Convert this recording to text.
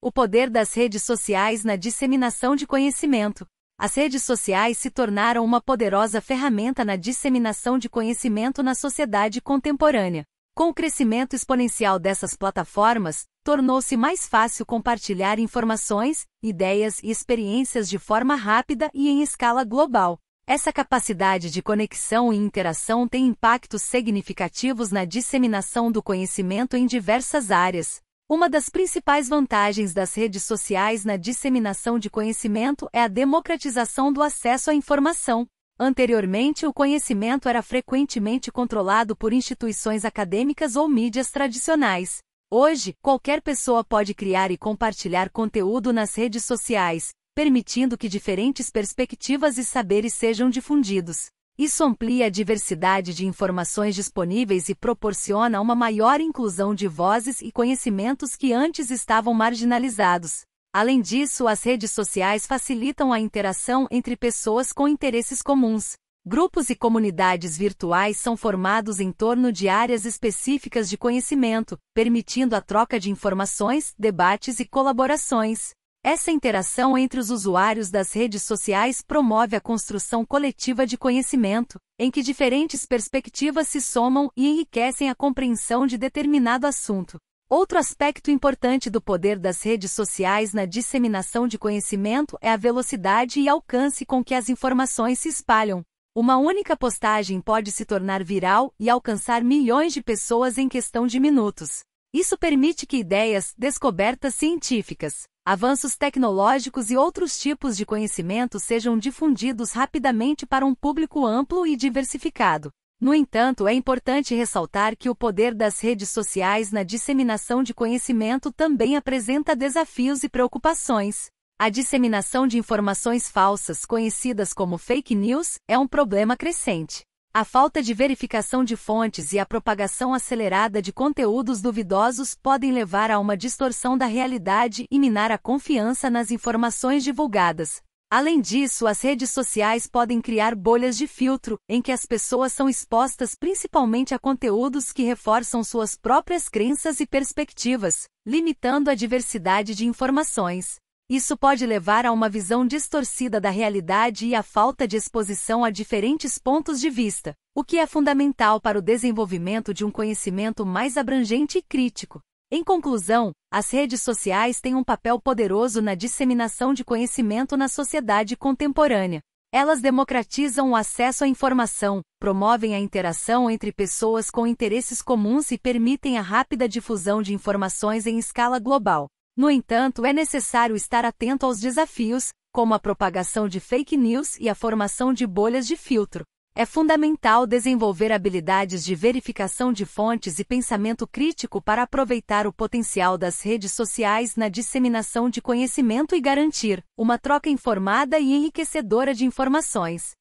O poder das redes sociais na disseminação de conhecimento. As redes sociais se tornaram uma poderosa ferramenta na disseminação de conhecimento na sociedade contemporânea. Com o crescimento exponencial dessas plataformas, tornou-se mais fácil compartilhar informações, ideias e experiências de forma rápida e em escala global. Essa capacidade de conexão e interação tem impactos significativos na disseminação do conhecimento em diversas áreas, uma das principais vantagens das redes sociais na disseminação de conhecimento é a democratização do acesso à informação. Anteriormente, o conhecimento era frequentemente controlado por instituições acadêmicas ou mídias tradicionais. Hoje, qualquer pessoa pode criar e compartilhar conteúdo nas redes sociais, permitindo que diferentes perspectivas e saberes sejam difundidos. Isso amplia a diversidade de informações disponíveis e proporciona uma maior inclusão de vozes e conhecimentos que antes estavam marginalizados. Além disso, as redes sociais facilitam a interação entre pessoas com interesses comuns. Grupos e comunidades virtuais são formados em torno de áreas específicas de conhecimento, permitindo a troca de informações, debates e colaborações. Essa interação entre os usuários das redes sociais promove a construção coletiva de conhecimento, em que diferentes perspectivas se somam e enriquecem a compreensão de determinado assunto. Outro aspecto importante do poder das redes sociais na disseminação de conhecimento é a velocidade e alcance com que as informações se espalham. Uma única postagem pode se tornar viral e alcançar milhões de pessoas em questão de minutos. Isso permite que ideias, descobertas científicas, avanços tecnológicos e outros tipos de conhecimento sejam difundidos rapidamente para um público amplo e diversificado. No entanto, é importante ressaltar que o poder das redes sociais na disseminação de conhecimento também apresenta desafios e preocupações. A disseminação de informações falsas, conhecidas como fake news, é um problema crescente. A falta de verificação de fontes e a propagação acelerada de conteúdos duvidosos podem levar a uma distorção da realidade e minar a confiança nas informações divulgadas. Além disso, as redes sociais podem criar bolhas de filtro, em que as pessoas são expostas principalmente a conteúdos que reforçam suas próprias crenças e perspectivas, limitando a diversidade de informações. Isso pode levar a uma visão distorcida da realidade e à falta de exposição a diferentes pontos de vista, o que é fundamental para o desenvolvimento de um conhecimento mais abrangente e crítico. Em conclusão, as redes sociais têm um papel poderoso na disseminação de conhecimento na sociedade contemporânea. Elas democratizam o acesso à informação, promovem a interação entre pessoas com interesses comuns e permitem a rápida difusão de informações em escala global. No entanto, é necessário estar atento aos desafios, como a propagação de fake news e a formação de bolhas de filtro. É fundamental desenvolver habilidades de verificação de fontes e pensamento crítico para aproveitar o potencial das redes sociais na disseminação de conhecimento e garantir uma troca informada e enriquecedora de informações.